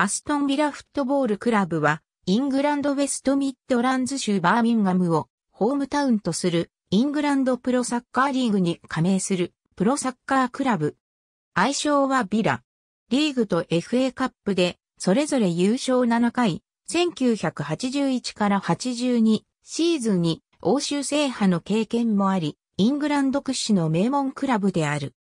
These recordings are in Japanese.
アストンビラフットボールクラブは、イングランドウェストミッドランズ州バーミンガムをホームタウンとするイングランドプロサッカーリーグに加盟するプロサッカークラブ。愛称はビラ。リーグと FA カップでそれぞれ優勝7回、1981から82シーズンに欧州制覇の経験もあり、イングランド屈指の名門クラブである。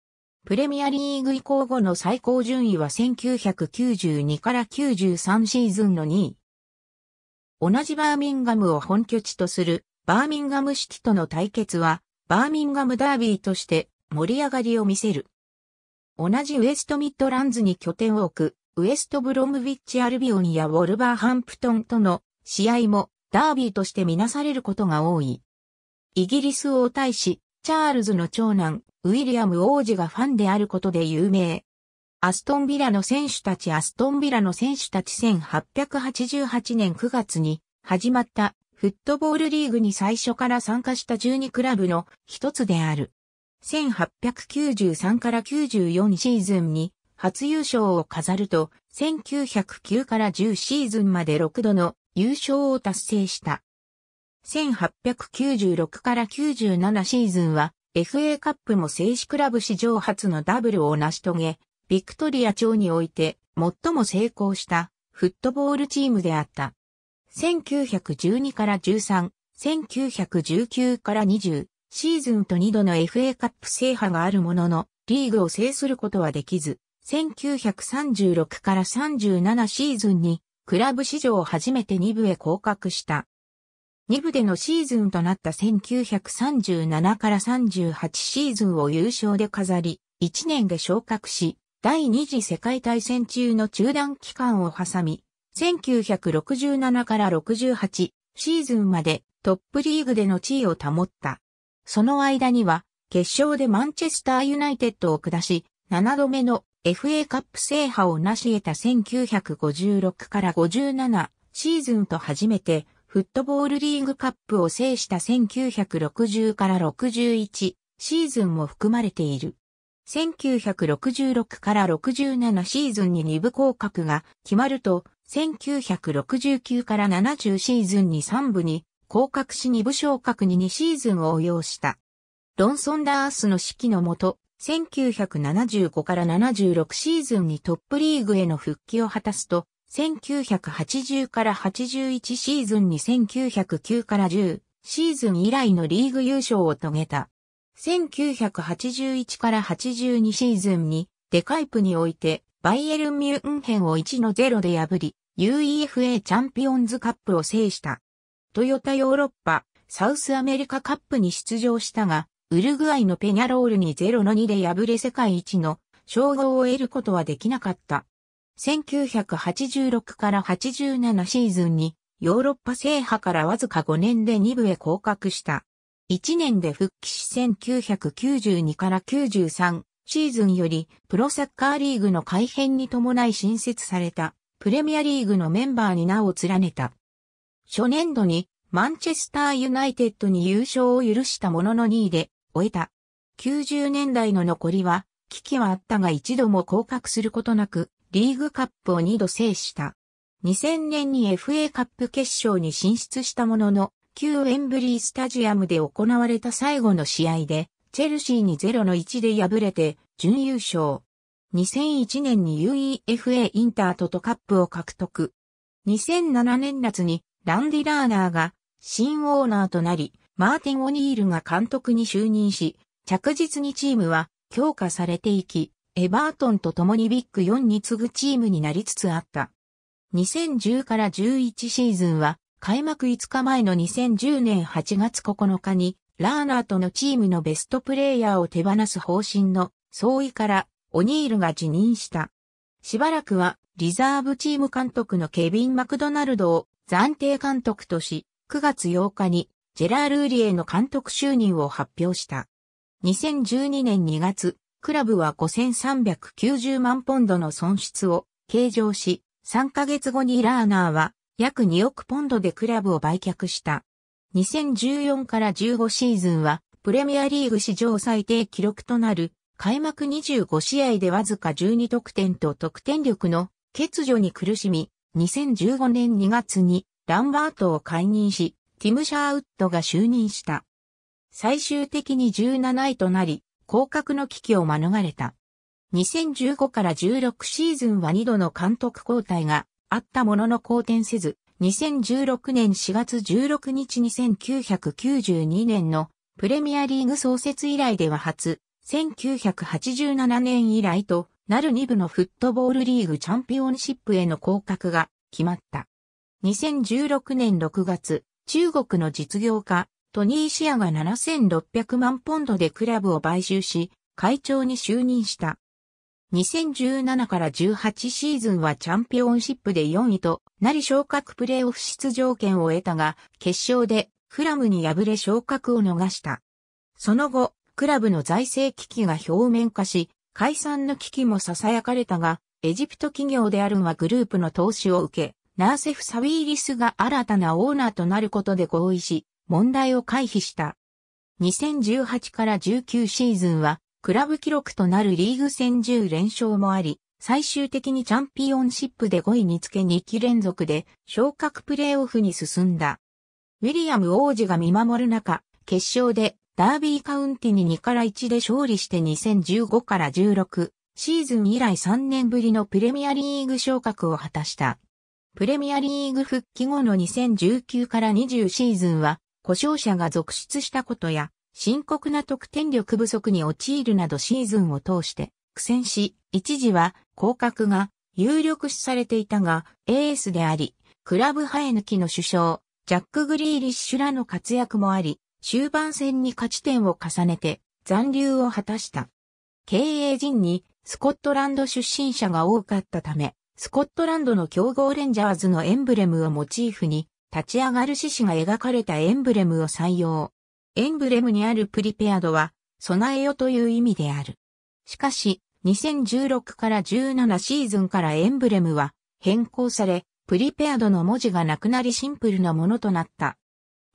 プレミアリーグ移行後の最高順位は1992から93シーズンの2位。同じバーミンガムを本拠地とするバーミンガムシティとの対決はバーミンガムダービーとして盛り上がりを見せる。同じウエストミッドランズに拠点を置くウエストブロムビッチアルビオンやウォルバーハンプトンとの試合もダービーとしてみなされることが多い。イギリス王大使チャールズの長男、ウィリアム王子がファンであることで有名。アストンビラの選手たちアストンビラの選手たち1888年9月に始まったフットボールリーグに最初から参加した12クラブの一つである。1893から94シーズンに初優勝を飾ると、1909から10シーズンまで6度の優勝を達成した。1896から97シーズンは FA カップも正式クラブ史上初のダブルを成し遂げ、ビクトリア町において最も成功したフットボールチームであった。1912から13、1919から20シーズンと2度の FA カップ制覇があるものの、リーグを制することはできず、1936から37シーズンにクラブ史上初めて2部へ降格した。2部でのシーズンとなった1937から38シーズンを優勝で飾り、1年で昇格し、第二次世界大戦中の中断期間を挟み、1967から68シーズンまでトップリーグでの地位を保った。その間には、決勝でマンチェスターユナイテッドを下し、7度目の FA カップ制覇を成し得た1956から57シーズンと初めてフットボールリーグカップを制した1960から61シーズンも含まれている。1966から67シーズンに2部降格が決まると、1969から70シーズンに3部に降格し2部昇格に2シーズンを応用した。ロンソン・ダースの指揮のもと、1975から76シーズンにトップリーグへの復帰を果たすと、1980から81シーズンに1909から10シーズン以来のリーグ優勝を遂げた。1981から82シーズンにデカイプにおいてバイエルン・ミュンヘンを1の0で破り UEFA チャンピオンズカップを制した。トヨタヨーロッパサウスアメリカカップに出場したがウルグアイのペニャロールに0の2で敗れ世界一の称号を得ることはできなかった。1986から87シーズンにヨーロッパ制覇からわずか5年で2部へ降格した。1年で復帰し1992から93シーズンよりプロサッカーリーグの改編に伴い新設されたプレミアリーグのメンバーに名を連ねた。初年度にマンチェスターユナイテッドに優勝を許したものの2位で終えた。90年代の残りは危機はあったが一度も降格することなくリーグカップを2度制した。2000年に FA カップ決勝に進出したものの、旧エンブリースタジアムで行われた最後の試合で、チェルシーに0の1で敗れて、準優勝。2001年に UEFA インタートとカップを獲得。2007年夏にランディ・ラーナーが新オーナーとなり、マーティン・オニールが監督に就任し、着実にチームは強化されていき、エバートンと共にビッグ4に次ぐチームになりつつあった。2010から11シーズンは、開幕5日前の2010年8月9日に、ラーナーとのチームのベストプレイヤーを手放す方針の相違から、オニールが辞任した。しばらくは、リザーブチーム監督のケビン・マクドナルドを暫定監督とし、9月8日に、ジェラール・ーリエの監督就任を発表した。2012年2月、クラブは5390万ポンドの損失を計上し、3ヶ月後にラーナーは約2億ポンドでクラブを売却した。2014から15シーズンはプレミアリーグ史上最低記録となる開幕25試合でわずか12得点と得点力の欠如に苦しみ、2015年2月にランバートを解任し、ティム・シャーウッドが就任した。最終的に17位となり、降格の危機を免れた。2015から16シーズンは2度の監督交代があったものの好転せず、2016年4月16日1992年のプレミアリーグ創設以来では初、1987年以来となる2部のフットボールリーグチャンピオンシップへの降格が決まった。2016年6月、中国の実業家、トニー・シアが7600万ポンドでクラブを買収し、会長に就任した。2017から18シーズンはチャンピオンシップで4位となり昇格プレイオフ出場権を得たが、決勝でフラムに敗れ昇格を逃した。その後、クラブの財政危機が表面化し、解散の危機も囁かれたが、エジプト企業であるンはグループの投資を受け、ナーセフ・サウィーリスが新たなオーナーとなることで合意し、問題を回避した。2018から19シーズンは、クラブ記録となるリーグ戦10連勝もあり、最終的にチャンピオンシップで5位につけ2期連続で昇格プレーオフに進んだ。ウィリアム王子が見守る中、決勝でダービーカウンティに2から1で勝利して2015から16シーズン以来3年ぶりのプレミアリーグ昇格を果たした。プレミアリーグ復帰後の2019から20シーズンは故障者が続出したことや、深刻な得点力不足に陥るなどシーズンを通して苦戦し、一時は降格が有力視されていたが、エースであり、クラブ生え抜きの首相、ジャック・グリーリッシュらの活躍もあり、終盤戦に勝ち点を重ねて残留を果たした。経営陣にスコットランド出身者が多かったため、スコットランドの強豪レンジャーズのエンブレムをモチーフに立ち上がる獅子が描かれたエンブレムを採用。エンブレムにあるプリペアドは、備えよという意味である。しかし、2016から17シーズンからエンブレムは変更され、プリペアドの文字がなくなりシンプルなものとなった。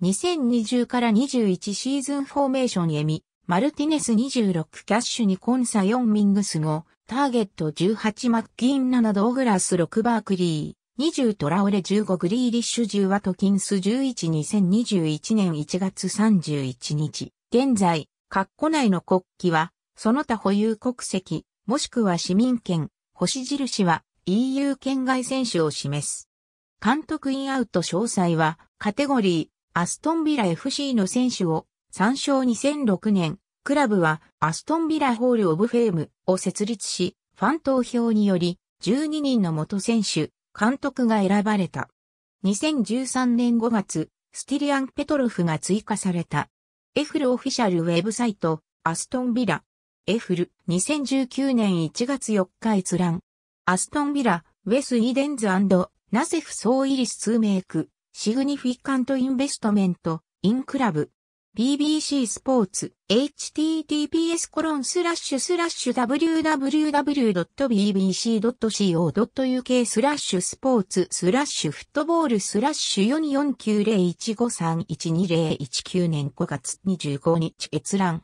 2020から21シーズンフォーメーションエミ、マルティネス26キャッシュにコンサ4ミングス5、ターゲット18マッキーン7ドーグラス6バークリー。20トラオレ15グリーリッシュ10ワトキンス112021年1月31日。現在、括弧内の国旗は、その他保有国籍、もしくは市民権、星印は EU 圏外選手を示す。監督インアウト詳細は、カテゴリー、アストンビラ FC の選手を、参照2006年、クラブは、アストンビラホールオブフェームを設立し、ファン投票により、12人の元選手、監督が選ばれた。2013年5月、スティリアン・ペトロフが追加された。エフルオフィシャルウェブサイト、アストンビラ。エフル、2019年1月4日閲覧。アストンビラ、ウェス・イデンズナセフ・ソーイリス・ツーメイク、シグニフィカント・インベストメント、インクラブ。BBC スポーツ https コロンスラッシュスラッシュ www.bbc.co.uk スラッシュスポーツスラッシュフットボールスラッシュ4 4 9 0 1 5 3 1 2 0 1 9年5月25日閲覧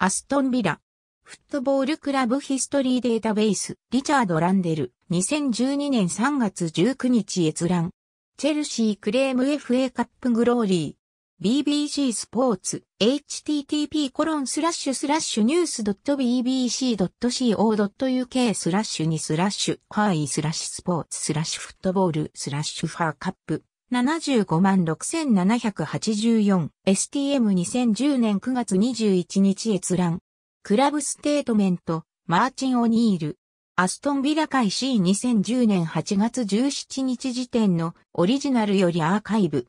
アストンビラフットボールクラブヒストリーデータベースリチャード・ランデル2012年3月19日閲覧チェルシークレーム FA カップグローリー BBC スポーツ http コロンスラッシュスラッシュニュース .bbc.co.uk スラッシュにスラッシュハイスラッシュスポーツスラッシュフットボールスラッシュファーカップ756784 STM2010 年9月21日閲覧クラブステートメントマーチン・オニールアストンビラ会 C2010 年8月17日時点のオリジナルよりアーカイブ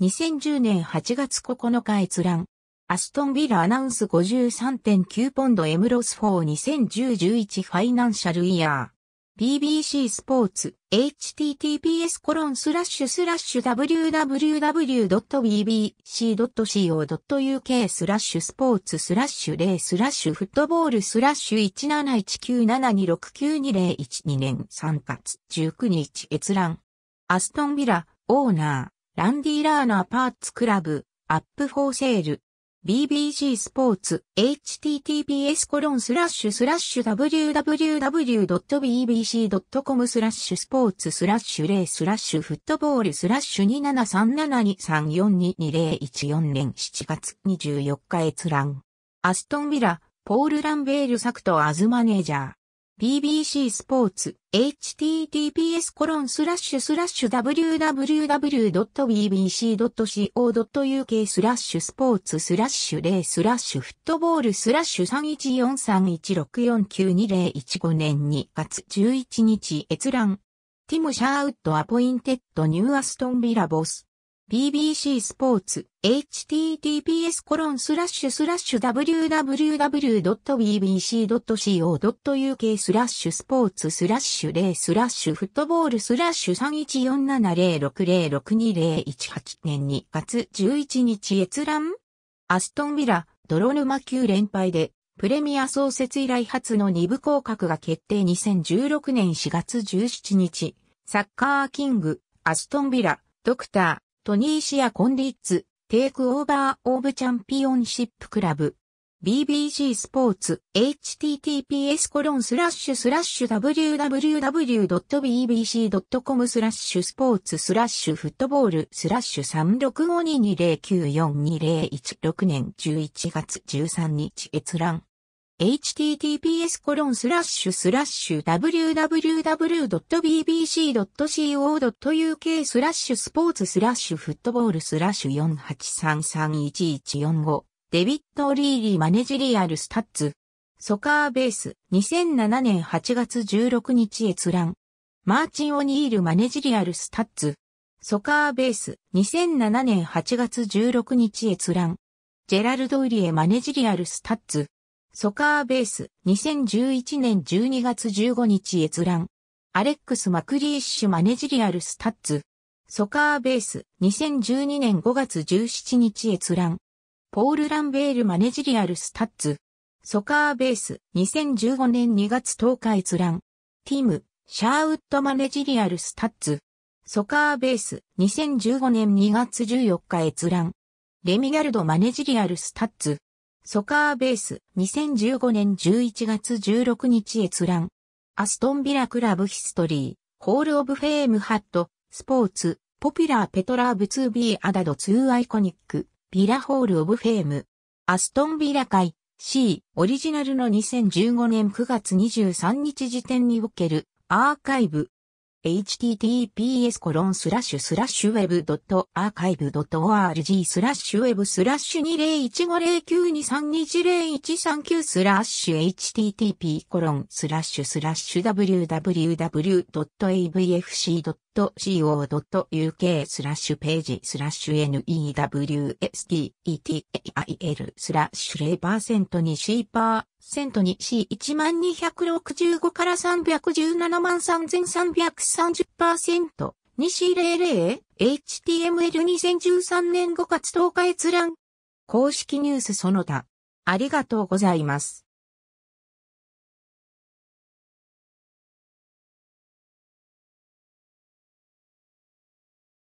2010年8月9日閲覧。アストンビラアナウンス53.9ポンドエムロス4 2010-11ファイナンシャルイヤー。BBC スポーツ https コロンスラッシュスラッシュ www.bbc.co.uk スラッシュスポーツスラッシュ0スラッシュフットボールスラッシュ171972692012年3月19日閲覧。アストンビラ、オーナー。ランディ・ラーナーパーツクラブ、アップフォーセール。BBC スポーツ、https コロンスラッシュスラッシュ www.bbc.com スラッシュスポーツスラッシュレースラッシュフットボールスラッシュ27372342201年7月24日閲覧。アストンビラ、ポール・ランベール作とアズマネージャー。BBC スポーツ https コロンスラッシュスラッシュ www.bbc.co.uk スラッシュスポーツスラッシュレースラッシュフットボールスラッシュ3143164922015年2月11日閲覧ティム・シャーウッド・アポインテッド・ニューアストン・ビラボス BBC スポーツ https コロンスラッシュスラッシュ www.bbc.co.uk スラッシュスポーツスラッシュ0スラッシュフットボールスラッシュ314706062018年2月11日閲覧アストンビラ、泥沼9連敗で、プレミア創設以来初の二部降格が決定2016年4月17日、サッカーキング、アストンビラ、ドクター、トニーシア・コンリッツ、テイクオーバー・オブ・チャンピオンシップ・クラブ。BBC スポーツ https コロンスラッシュスラッシュ www.bbc.com スラッシュスポーツスラッシュフットボールスラッシュ36522094201 6年11月13日閲覧 https コロンスラッシュスラッシュ www.bbc.co.uk スラッシュスポーツスラッシュフットボールスラッシュ48331145デビット・リーリーマネジリアルスタッツソカーベース2007年8月16日閲覧マーチン・オニールマネジリアルスタッツソカーベース2007年8月16日閲覧ジェラルド・イリエマネジリアルスタッツソカーベース、2011年12月15日閲覧。アレックス・マクリーッシュ・マネジリアル・スタッツ。ソカーベース、2012年5月17日閲覧。ポール・ランベール・マネジリアル・スタッツ。ソカーベース、2015年2月10日閲覧。ティム、シャーウッド・マネジリアル・スタッツ。ソカーベース、2015年2月14日閲覧。レミギャルド・マネジリアル・スタッツ。ソカーベース、2015年11月16日閲覧。アストンビラクラブヒストリー、ホールオブフェームハット、スポーツ、ポピュラーペトラーブ 2B アダド2アイコニック、ビラホールオブフェーム。アストンビラ会、C、オリジナルの2015年9月23日時点における、アーカイブ、https コロンスラッシュスラッシュウェブドットアーカイブドット org スラッシュウェブスラッシュ20150923201139スラッシュ http コロンスラッシュスラッシュ www.avfc.co.uk スラッシュページスラッシュ newstetil スラッシュ0%に C パーセントに C1265 から317万3330%。2C00HTML2013 年5月10日閲覧。公式ニュースその他。ありがとうございます。